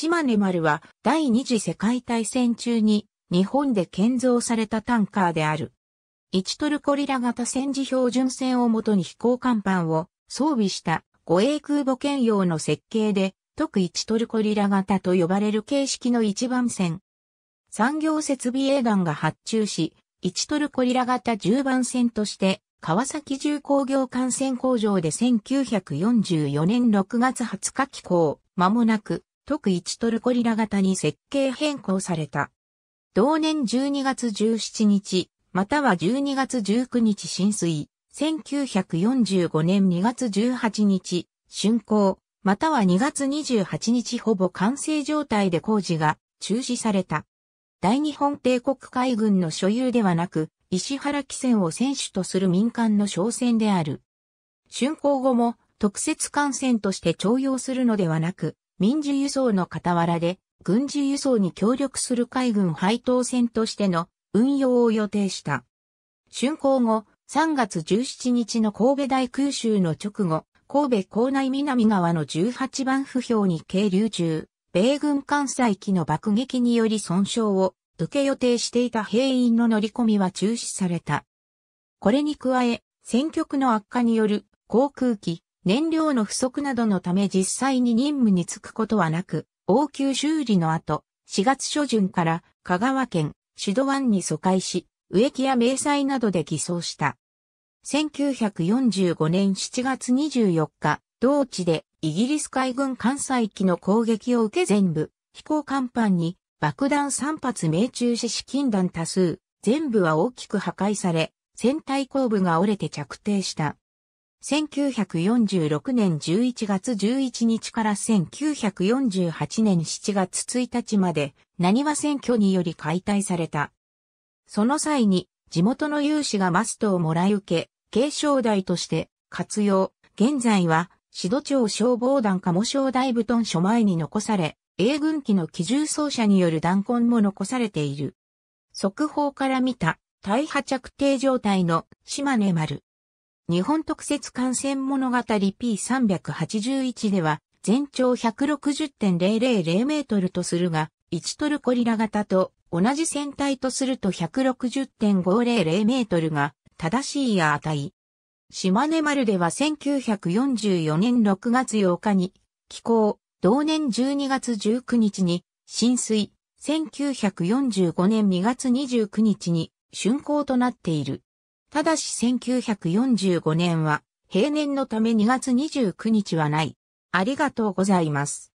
島根丸は第二次世界大戦中に日本で建造されたタンカーである。1トルコリラ型戦時標準船をもとに飛行甲板を装備した護衛空母兼用の設計で、特1トルコリラ型と呼ばれる形式の一番船。産業設備営団が発注し、1トルコリラ型10番船として、川崎重工業艦船工場で1944年6月20日起工、間もなく、特1トルコリラ型に設計変更された。同年12月17日、または12月19日浸水、1945年2月18日、竣工、または2月28日ほぼ完成状態で工事が中止された。大日本帝国海軍の所有ではなく、石原汽船を選手とする民間の商船である。竣工後も特設艦船として徴用するのではなく、民事輸送の傍らで、軍事輸送に協力する海軍配当船としての運用を予定した。竣工後、3月17日の神戸大空襲の直後、神戸港内南側の18番不評に係留中、米軍艦載機の爆撃により損傷を受け予定していた兵員の乗り込みは中止された。これに加え、戦局の悪化による航空機、燃料の不足などのため実際に任務に就くことはなく、応急修理の後、4月初旬から香川県シド湾に疎開し、植木や迷彩などで偽装した。1945年7月24日、同地でイギリス海軍艦載機の攻撃を受け全部、飛行甲板に爆弾3発命中し資金弾多数、全部は大きく破壊され、船体後部が折れて着底した。1946年11月11日から1948年7月1日まで、何は選挙により解体された。その際に、地元の有志がマストをもらい受け、継承台として活用。現在は、指導町消防団鴨小大布団署前に残され、英軍機の機銃奏者による弾痕も残されている。速報から見た、大破着底状態の島根丸。日本特設感染物語 P381 では、全長160.000メートルとするが、1トルコリラ型と同じ船体とすると160.500メートルが正しい値。島根丸では1944年6月8日に寄港、同年12月19日に浸水、1945年2月29日に竣工となっている。ただし1945年は、平年のため2月29日はない。ありがとうございます。